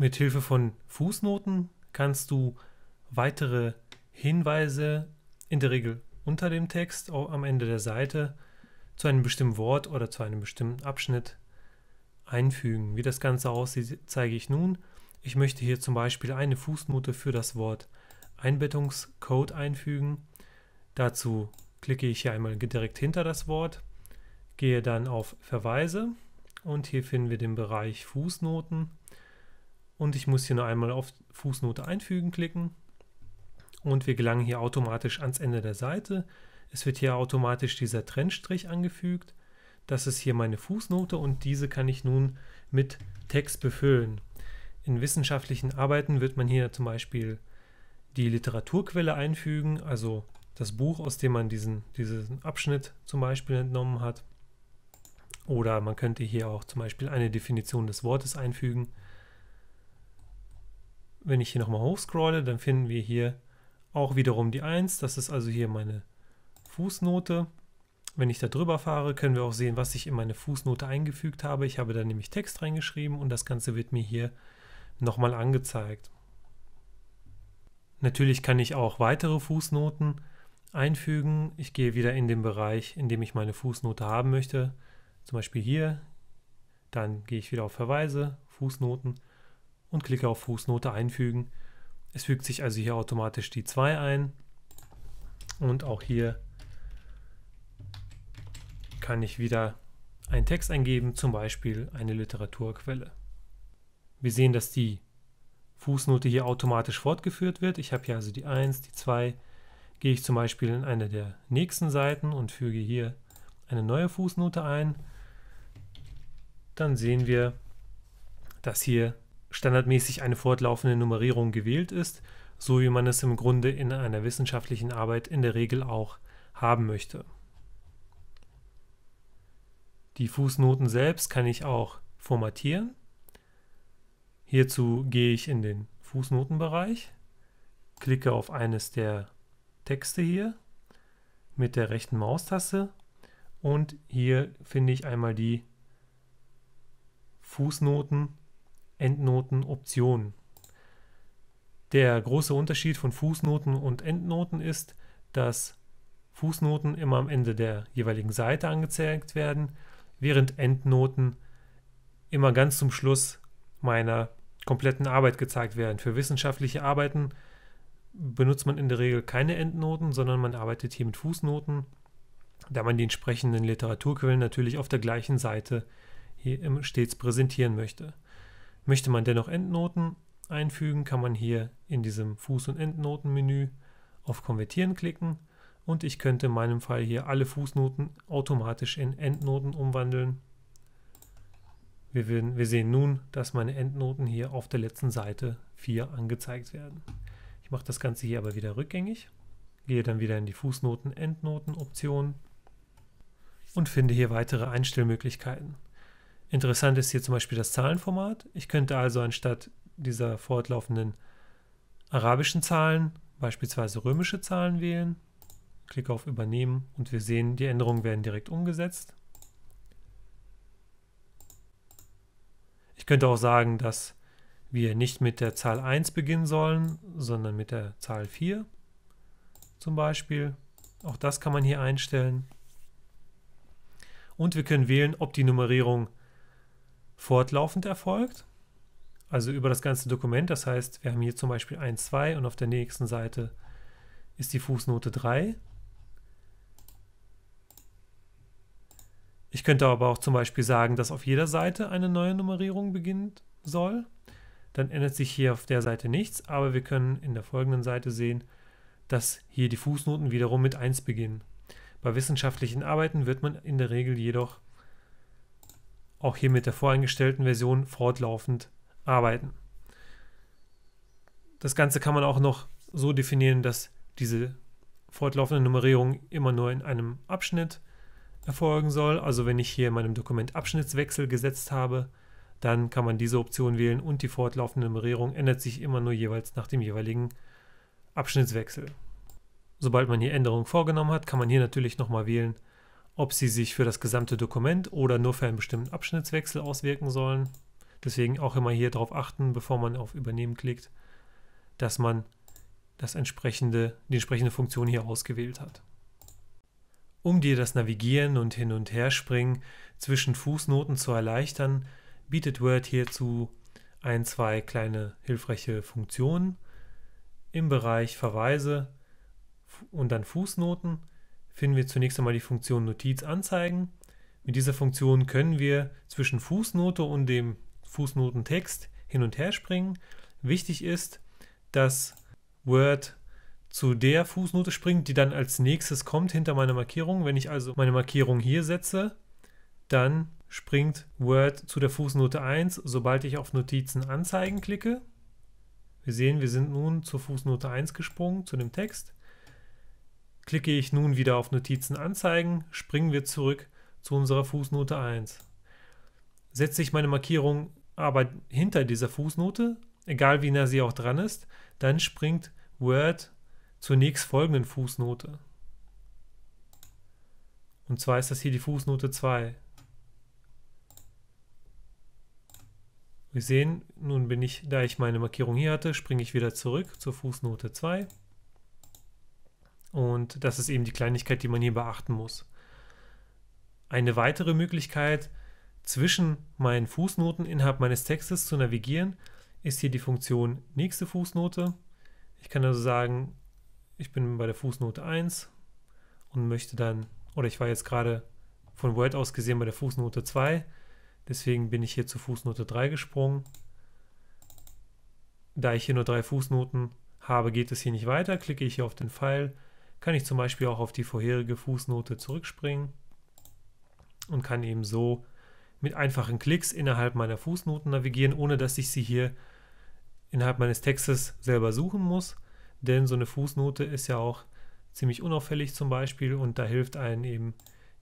Mit Hilfe von Fußnoten kannst du weitere Hinweise in der Regel unter dem Text am Ende der Seite zu einem bestimmten Wort oder zu einem bestimmten Abschnitt einfügen. Wie das Ganze aussieht, zeige ich nun. Ich möchte hier zum Beispiel eine Fußnote für das Wort Einbettungscode einfügen. Dazu klicke ich hier einmal direkt hinter das Wort, gehe dann auf Verweise und hier finden wir den Bereich Fußnoten. Und ich muss hier nur einmal auf Fußnote einfügen klicken. Und wir gelangen hier automatisch ans Ende der Seite. Es wird hier automatisch dieser Trennstrich angefügt. Das ist hier meine Fußnote und diese kann ich nun mit Text befüllen. In wissenschaftlichen Arbeiten wird man hier zum Beispiel die Literaturquelle einfügen, also das Buch, aus dem man diesen, diesen Abschnitt zum Beispiel entnommen hat. Oder man könnte hier auch zum Beispiel eine Definition des Wortes einfügen wenn ich hier nochmal hochscrolle, dann finden wir hier auch wiederum die 1. Das ist also hier meine Fußnote. Wenn ich da drüber fahre, können wir auch sehen, was ich in meine Fußnote eingefügt habe. Ich habe da nämlich Text reingeschrieben und das Ganze wird mir hier nochmal angezeigt. Natürlich kann ich auch weitere Fußnoten einfügen. Ich gehe wieder in den Bereich, in dem ich meine Fußnote haben möchte. Zum Beispiel hier. Dann gehe ich wieder auf Verweise, Fußnoten und klicke auf Fußnote einfügen. Es fügt sich also hier automatisch die 2 ein und auch hier kann ich wieder einen Text eingeben, zum Beispiel eine Literaturquelle. Wir sehen, dass die Fußnote hier automatisch fortgeführt wird. Ich habe hier also die 1, die 2. Gehe ich zum Beispiel in eine der nächsten Seiten und füge hier eine neue Fußnote ein, dann sehen wir, dass hier standardmäßig eine fortlaufende Nummerierung gewählt ist, so wie man es im Grunde in einer wissenschaftlichen Arbeit in der Regel auch haben möchte. Die Fußnoten selbst kann ich auch formatieren. Hierzu gehe ich in den Fußnotenbereich, klicke auf eines der Texte hier mit der rechten Maustaste und hier finde ich einmal die Fußnoten Endnoten Optionen. Der große Unterschied von Fußnoten und Endnoten ist, dass Fußnoten immer am Ende der jeweiligen Seite angezeigt werden, während Endnoten immer ganz zum Schluss meiner kompletten Arbeit gezeigt werden. Für wissenschaftliche Arbeiten benutzt man in der Regel keine Endnoten, sondern man arbeitet hier mit Fußnoten, da man die entsprechenden Literaturquellen natürlich auf der gleichen Seite hier stets präsentieren möchte. Möchte man dennoch Endnoten einfügen, kann man hier in diesem Fuß- und Endnotenmenü auf Konvertieren klicken und ich könnte in meinem Fall hier alle Fußnoten automatisch in Endnoten umwandeln. Wir, werden, wir sehen nun, dass meine Endnoten hier auf der letzten Seite 4 angezeigt werden. Ich mache das Ganze hier aber wieder rückgängig, gehe dann wieder in die Fußnoten-Endnoten-Option und finde hier weitere Einstellmöglichkeiten. Interessant ist hier zum Beispiel das Zahlenformat. Ich könnte also anstatt dieser fortlaufenden arabischen Zahlen beispielsweise römische Zahlen wählen. Klicke auf Übernehmen und wir sehen, die Änderungen werden direkt umgesetzt. Ich könnte auch sagen, dass wir nicht mit der Zahl 1 beginnen sollen, sondern mit der Zahl 4 zum Beispiel. Auch das kann man hier einstellen. Und wir können wählen, ob die Nummerierung fortlaufend erfolgt, also über das ganze Dokument. Das heißt, wir haben hier zum Beispiel 1, 2 und auf der nächsten Seite ist die Fußnote 3. Ich könnte aber auch zum Beispiel sagen, dass auf jeder Seite eine neue Nummerierung beginnen soll. Dann ändert sich hier auf der Seite nichts, aber wir können in der folgenden Seite sehen, dass hier die Fußnoten wiederum mit 1 beginnen. Bei wissenschaftlichen Arbeiten wird man in der Regel jedoch auch hier mit der voreingestellten Version fortlaufend arbeiten. Das Ganze kann man auch noch so definieren, dass diese fortlaufende Nummerierung immer nur in einem Abschnitt erfolgen soll. Also wenn ich hier in meinem Dokument Abschnittswechsel gesetzt habe, dann kann man diese Option wählen und die fortlaufende Nummerierung ändert sich immer nur jeweils nach dem jeweiligen Abschnittswechsel. Sobald man hier Änderungen vorgenommen hat, kann man hier natürlich nochmal wählen, ob sie sich für das gesamte Dokument oder nur für einen bestimmten Abschnittswechsel auswirken sollen. Deswegen auch immer hier darauf achten, bevor man auf Übernehmen klickt, dass man das entsprechende, die entsprechende Funktion hier ausgewählt hat. Um dir das Navigieren und Hin- und Herspringen zwischen Fußnoten zu erleichtern, bietet Word hierzu ein, zwei kleine hilfreiche Funktionen im Bereich Verweise und dann Fußnoten finden wir zunächst einmal die Funktion Notiz anzeigen. Mit dieser Funktion können wir zwischen Fußnote und dem Fußnotentext hin und her springen. Wichtig ist, dass Word zu der Fußnote springt, die dann als nächstes kommt hinter meiner Markierung. Wenn ich also meine Markierung hier setze, dann springt Word zu der Fußnote 1, sobald ich auf Notizen anzeigen klicke. Wir sehen, wir sind nun zur Fußnote 1 gesprungen, zu dem Text. Klicke ich nun wieder auf Notizen anzeigen, springen wir zurück zu unserer Fußnote 1. Setze ich meine Markierung aber hinter dieser Fußnote, egal wie nah sie auch dran ist, dann springt Word zur nächstfolgenden Fußnote. Und zwar ist das hier die Fußnote 2. Wir sehen, nun bin ich, da ich meine Markierung hier hatte, springe ich wieder zurück zur Fußnote 2 und das ist eben die Kleinigkeit, die man hier beachten muss. Eine weitere Möglichkeit, zwischen meinen Fußnoten innerhalb meines Textes zu navigieren, ist hier die Funktion nächste Fußnote. Ich kann also sagen, ich bin bei der Fußnote 1 und möchte dann, oder ich war jetzt gerade von Word aus gesehen bei der Fußnote 2, deswegen bin ich hier zur Fußnote 3 gesprungen. Da ich hier nur drei Fußnoten habe, geht es hier nicht weiter, klicke ich hier auf den Pfeil, kann ich zum Beispiel auch auf die vorherige Fußnote zurückspringen und kann eben so mit einfachen Klicks innerhalb meiner Fußnoten navigieren, ohne dass ich sie hier innerhalb meines Textes selber suchen muss. Denn so eine Fußnote ist ja auch ziemlich unauffällig zum Beispiel und da hilft einem eben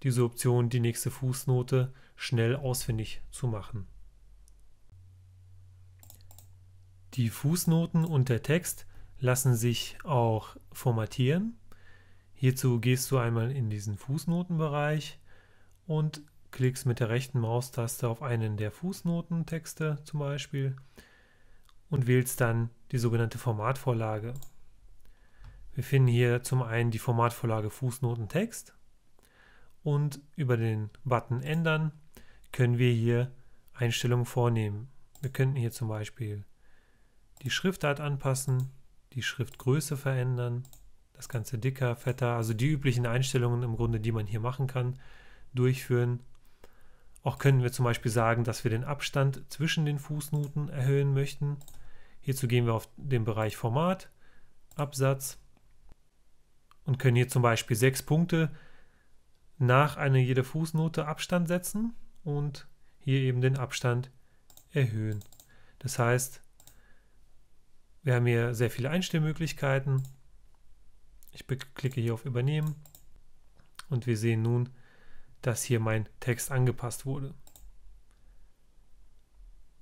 diese Option, die nächste Fußnote schnell ausfindig zu machen. Die Fußnoten und der Text lassen sich auch formatieren. Hierzu gehst du einmal in diesen Fußnotenbereich und klickst mit der rechten Maustaste auf einen der Fußnotentexte zum Beispiel und wählst dann die sogenannte Formatvorlage. Wir finden hier zum einen die Formatvorlage Fußnotentext und über den Button Ändern können wir hier Einstellungen vornehmen. Wir könnten hier zum Beispiel die Schriftart anpassen, die Schriftgröße verändern das Ganze dicker, fetter, also die üblichen Einstellungen im Grunde, die man hier machen kann, durchführen. Auch können wir zum Beispiel sagen, dass wir den Abstand zwischen den Fußnoten erhöhen möchten. Hierzu gehen wir auf den Bereich Format, Absatz und können hier zum Beispiel sechs Punkte nach einer jeder Fußnote Abstand setzen und hier eben den Abstand erhöhen. Das heißt, wir haben hier sehr viele Einstellmöglichkeiten. Ich klicke hier auf Übernehmen und wir sehen nun, dass hier mein Text angepasst wurde.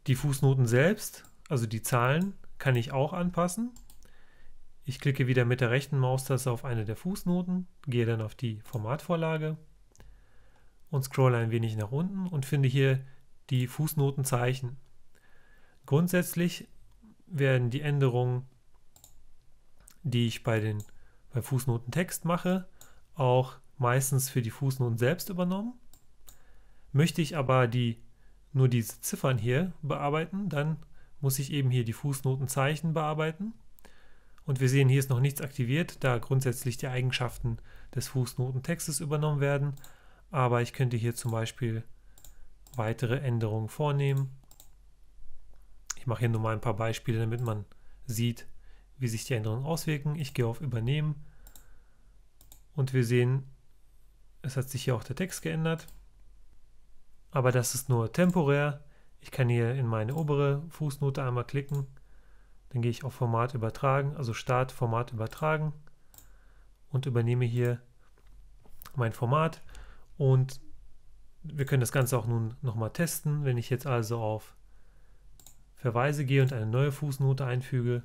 Die Fußnoten selbst, also die Zahlen, kann ich auch anpassen. Ich klicke wieder mit der rechten Maustaste auf eine der Fußnoten, gehe dann auf die Formatvorlage und scrolle ein wenig nach unten und finde hier die Fußnotenzeichen. Grundsätzlich werden die Änderungen, die ich bei den äh, Fußnotentext mache, auch meistens für die Fußnoten selbst übernommen. Möchte ich aber die, nur diese Ziffern hier bearbeiten, dann muss ich eben hier die Fußnotenzeichen bearbeiten. Und wir sehen, hier ist noch nichts aktiviert, da grundsätzlich die Eigenschaften des Fußnotentextes übernommen werden. Aber ich könnte hier zum Beispiel weitere Änderungen vornehmen. Ich mache hier nur mal ein paar Beispiele, damit man sieht, wie sich die Änderungen auswirken. Ich gehe auf Übernehmen und wir sehen, es hat sich hier auch der Text geändert. Aber das ist nur temporär. Ich kann hier in meine obere Fußnote einmal klicken. Dann gehe ich auf Format übertragen, also Start Format übertragen und übernehme hier mein Format. Und wir können das Ganze auch nun nochmal testen. Wenn ich jetzt also auf Verweise gehe und eine neue Fußnote einfüge,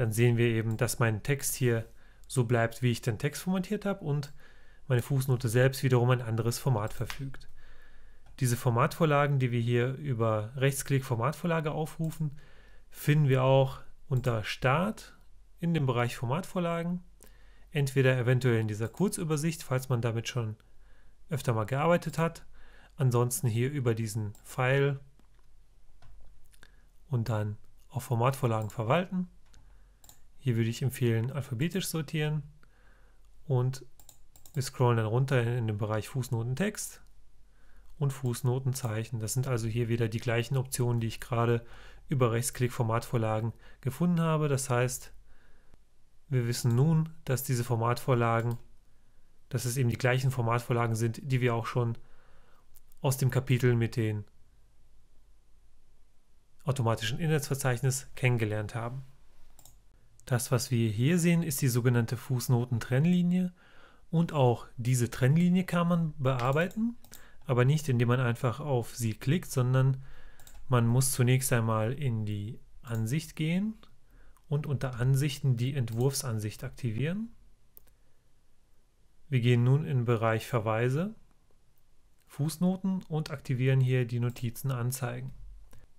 dann sehen wir eben, dass mein Text hier so bleibt, wie ich den Text formatiert habe und meine Fußnote selbst wiederum ein anderes Format verfügt. Diese Formatvorlagen, die wir hier über Rechtsklick Formatvorlage aufrufen, finden wir auch unter Start in dem Bereich Formatvorlagen, entweder eventuell in dieser Kurzübersicht, falls man damit schon öfter mal gearbeitet hat, ansonsten hier über diesen Pfeil und dann auf Formatvorlagen verwalten. Hier würde ich empfehlen, alphabetisch sortieren und wir scrollen dann runter in, in den Bereich Fußnotentext und Fußnotenzeichen. Das sind also hier wieder die gleichen Optionen, die ich gerade über Rechtsklick Formatvorlagen gefunden habe. Das heißt, wir wissen nun, dass diese Formatvorlagen, dass es eben die gleichen Formatvorlagen sind, die wir auch schon aus dem Kapitel mit den automatischen Inhaltsverzeichnis kennengelernt haben. Das, was wir hier sehen, ist die sogenannte Fußnotentrennlinie und auch diese Trennlinie kann man bearbeiten, aber nicht indem man einfach auf sie klickt, sondern man muss zunächst einmal in die Ansicht gehen und unter Ansichten die Entwurfsansicht aktivieren. Wir gehen nun in den Bereich Verweise, Fußnoten und aktivieren hier die Notizen anzeigen.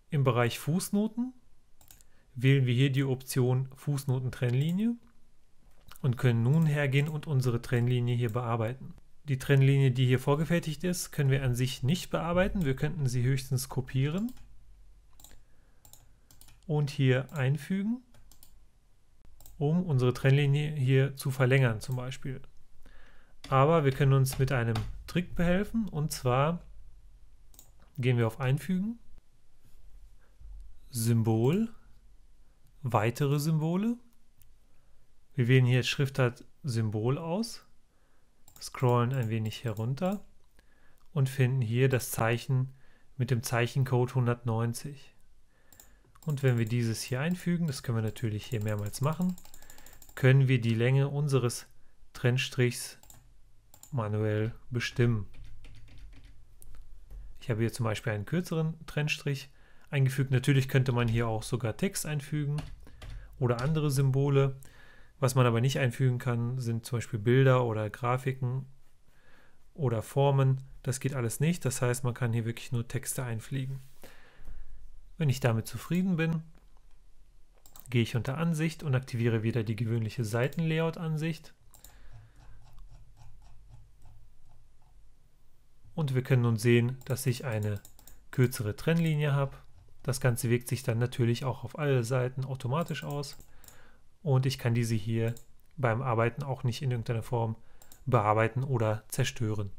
Im Bereich Fußnoten wählen wir hier die Option Fußnoten-Trennlinie und können nun hergehen und unsere Trennlinie hier bearbeiten. Die Trennlinie, die hier vorgefertigt ist, können wir an sich nicht bearbeiten. Wir könnten sie höchstens kopieren und hier einfügen, um unsere Trennlinie hier zu verlängern zum Beispiel. Aber wir können uns mit einem Trick behelfen und zwar gehen wir auf Einfügen, Symbol, weitere Symbole. Wir wählen hier Schriftart Symbol aus, scrollen ein wenig herunter und finden hier das Zeichen mit dem Zeichencode 190. Und wenn wir dieses hier einfügen, das können wir natürlich hier mehrmals machen, können wir die Länge unseres Trennstrichs manuell bestimmen. Ich habe hier zum Beispiel einen kürzeren Trennstrich eingefügt. Natürlich könnte man hier auch sogar Text einfügen oder andere Symbole. Was man aber nicht einfügen kann, sind zum Beispiel Bilder oder Grafiken oder Formen. Das geht alles nicht. Das heißt, man kann hier wirklich nur Texte einfliegen. Wenn ich damit zufrieden bin, gehe ich unter Ansicht und aktiviere wieder die gewöhnliche Seitenlayout-Ansicht. Und wir können nun sehen, dass ich eine kürzere Trennlinie habe. Das Ganze wirkt sich dann natürlich auch auf alle Seiten automatisch aus und ich kann diese hier beim Arbeiten auch nicht in irgendeiner Form bearbeiten oder zerstören.